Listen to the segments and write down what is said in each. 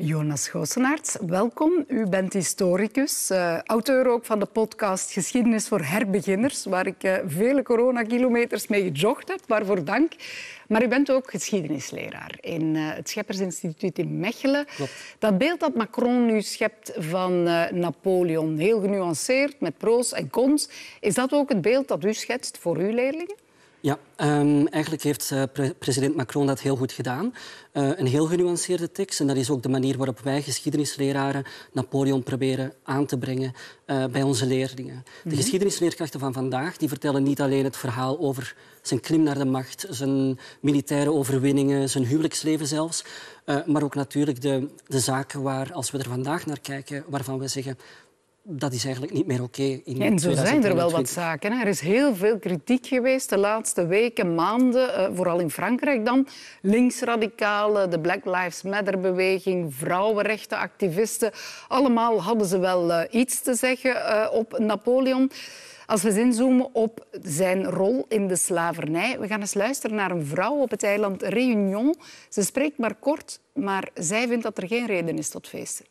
Jonas Goosenaerts, welkom. U bent historicus, eh, auteur ook van de podcast Geschiedenis voor herbeginners, waar ik eh, vele coronakilometers mee gejocht heb, waarvoor dank. Maar u bent ook geschiedenisleraar in eh, het Scheppersinstituut in Mechelen. Dat beeld dat Macron nu schept van Napoleon, heel genuanceerd, met pro's en cons, is dat ook het beeld dat u schetst voor uw leerlingen? Ja, ehm, eigenlijk heeft eh, president Macron dat heel goed gedaan. Eh, een heel genuanceerde tekst. En dat is ook de manier waarop wij geschiedenisleraren Napoleon proberen aan te brengen eh, bij onze leerlingen. De mhm. geschiedenisleerkrachten van vandaag die vertellen niet alleen het verhaal over zijn klim naar de macht, zijn militaire overwinningen, zijn huwelijksleven zelfs. maar ook natuurlijk de, de zaken waar, als we er vandaag naar kijken, waarvan we zeggen dat is eigenlijk niet meer oké. Okay en zo zijn er wel wat zaken. Er is heel veel kritiek geweest de laatste weken, maanden, eh, vooral in Frankrijk dan. Linksradicalen, de Black Lives Matter-beweging, vrouwenrechtenactivisten. Allemaal hadden ze wel eh, iets te zeggen eh, op Napoleon. Als we inzoomen op zijn rol in de slavernij, we gaan eens luisteren naar een vrouw op het eiland Réunion. Ze spreekt maar kort, maar zij vindt dat er geen reden is tot feesten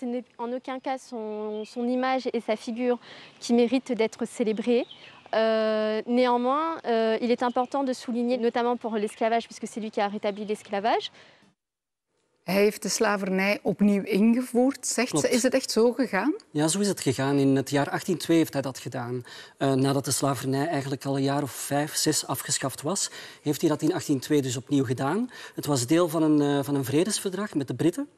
ce n'est en aucun cas son, son, image et sa figure qui méritent d'être célébrées. Euh, néanmoins, euh, il est important de souligner, notamment pour l'esclavage, puisque c'est lui qui a rétabli l'esclavage, Hij heeft de slavernij opnieuw ingevoerd, zegt ze. Is het echt zo gegaan? Ja, zo is het gegaan. In het jaar 1802 heeft hij dat gedaan. Uh, nadat de slavernij eigenlijk al een jaar of vijf, zes afgeschaft was, heeft hij dat in 1802 dus opnieuw gedaan. Het was deel van een, uh, van een vredesverdrag met de Britten.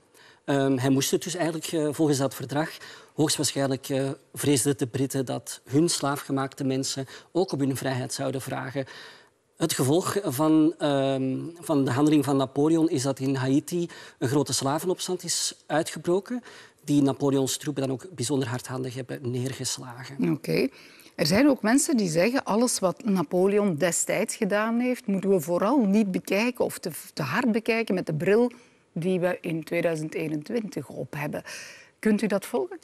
Ehm, hij moest het dus eigenlijk eh, volgens dat verdrag. Hoogstwaarschijnlijk uh, vreesden de Britten dat hun slaafgemaakte mensen ook op hun vrijheid zouden vragen. Het gevolg van, ehm, van de handeling van Napoleon is dat in Haiti een grote slavenopstand is uitgebroken, die Napoleons troepen dan ook bijzonder hardhandig hebben neergeslagen. Oké. Er zijn ook mensen die zeggen alles wat Napoleon destijds gedaan heeft, moeten we vooral niet bekijken of te, te hard bekijken met de bril die we in 2021 op hebben. Kunt u dat volgen?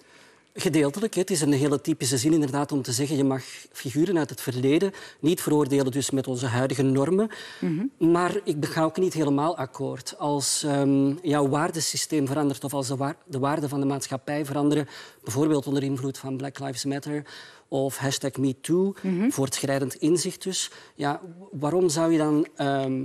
Gedeeltelijk. Het is een hele typische zin inderdaad om te zeggen je mag figuren uit het verleden niet veroordelen dus met onze huidige normen. Mhm. Maar ik ga ook niet helemaal akkoord. Als ehm, jouw waardesysteem verandert of als de, de waarden van de maatschappij veranderen, bijvoorbeeld onder invloed van Black Lives Matter of hashtag MeToo, mhm. voortschrijdend inzicht dus, ja, waarom zou je dan ehm,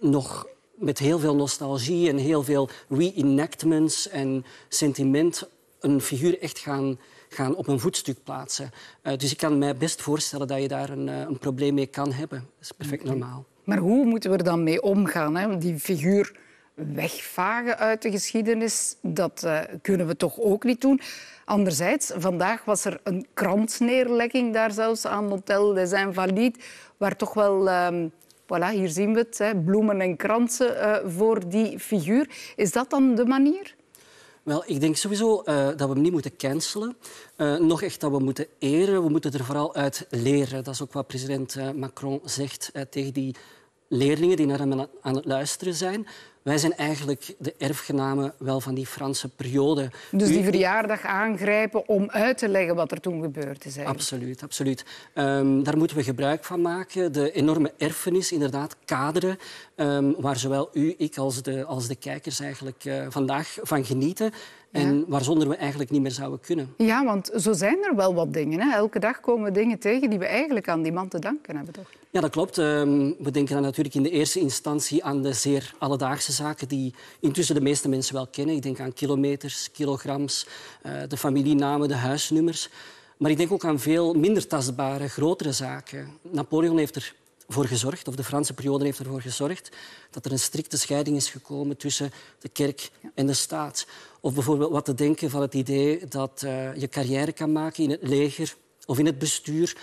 nog met heel veel nostalgie en heel veel reenactments en sentiment een figuur echt gaan, gaan op een voetstuk plaatsen. Eh, dus ik kan mij best voorstellen dat je daar een, eh, een probleem mee kan hebben. Dat is perfect normaal. Maar hoe moeten we er dan mee omgaan? Hè? Die figuur wegvagen uit de geschiedenis, dat eh, kunnen we toch ook niet doen. Anderzijds, vandaag was er een krantneerlegging daar zelfs aan Hotel des Invalides, waar toch wel ehm, Voilà, hier zien we het, hè, bloemen en kransen eh, voor die figuur. Is dat dan de manier? Wel, ik denk sowieso eh, dat we hem niet moeten cancelen. Eh, nog echt dat we moeten eren. We moeten er vooral uit leren. Dat is ook wat president Macron zegt tegen die leerlingen die naar hem aan het luisteren zijn. Wij zijn eigenlijk de erfgenamen wel van die Franse periode. Dus die verjaardag aangrijpen om uit te leggen wat er toen gebeurd is. Absoluut, absoluut. Ehm, daar moeten we gebruik van maken. De enorme erfenis, inderdaad, kaderen ehm, waar zowel u, ik als de, als de kijkers eigenlijk eh, vandaag van genieten. En waar zonder we eigenlijk niet meer zouden kunnen. Ja, want zo zijn er wel wat dingen. Hè? Elke dag komen we dingen tegen die we eigenlijk aan die man te danken hebben, toch? Ja, dat klopt. Ehm, we denken dan natuurlijk in de eerste instantie aan de zeer alledaagse zaken die intussen de meeste mensen wel kennen. Ik denk aan kilometers, kilograms, eh, de familienamen, de huisnummers. Maar ik denk ook aan veel minder tastbare, grotere zaken. Napoleon heeft er voor gezorgd, of de Franse periode heeft ervoor gezorgd, dat er een strikte scheiding is gekomen tussen de kerk en de staat. Of bijvoorbeeld wat te denken van het idee dat eh, je carrière kan maken in het leger of in het bestuur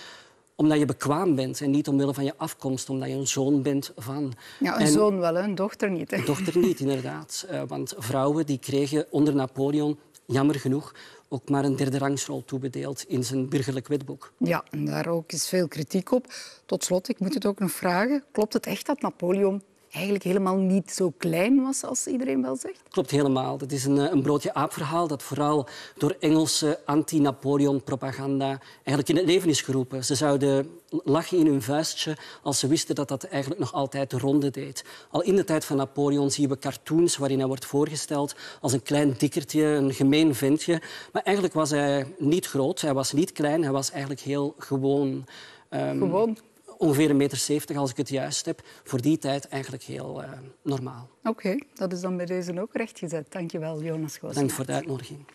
omdat je bekwaam bent en niet omwille van je afkomst, omdat je een zoon bent van. Ja, een zoon wel, een dochter niet. Hè? Een dochter niet, inderdaad. Eh, want vrouwen die kregen onder Napoleon, jammer genoeg, ook maar een derde rangsrol toebedeeld in zijn burgerlijk wetboek. Ja, en daar ook is veel kritiek op. Tot slot, ik moet het ook nog vragen. Klopt het echt dat Napoleon eigenlijk helemaal niet zo klein was als iedereen wel zegt? Klopt helemaal. Het is een, eh, een broodje aapverhaal dat vooral door Engelse anti-Napoleon-propaganda eigenlijk in het leven is geroepen. Ze zouden lachen in hun vuistje als ze wisten dat dat eigenlijk nog altijd de ronde deed. Al in de tijd van Napoleon zien we cartoons waarin hij wordt voorgesteld als een klein dikkertje, een gemeen ventje. Maar eigenlijk was hij niet groot, hij was niet klein, hij was eigenlijk heel gewoon. Ehm, gewoon? ongeveer 1,70 meter, als ik het juist heb. Voor die tijd eigenlijk heel eh, normaal. Oké, dat is dan bij deze ook rechtgezet. Dankjewel, Jonas Goos. Dank voor de uitnodiging.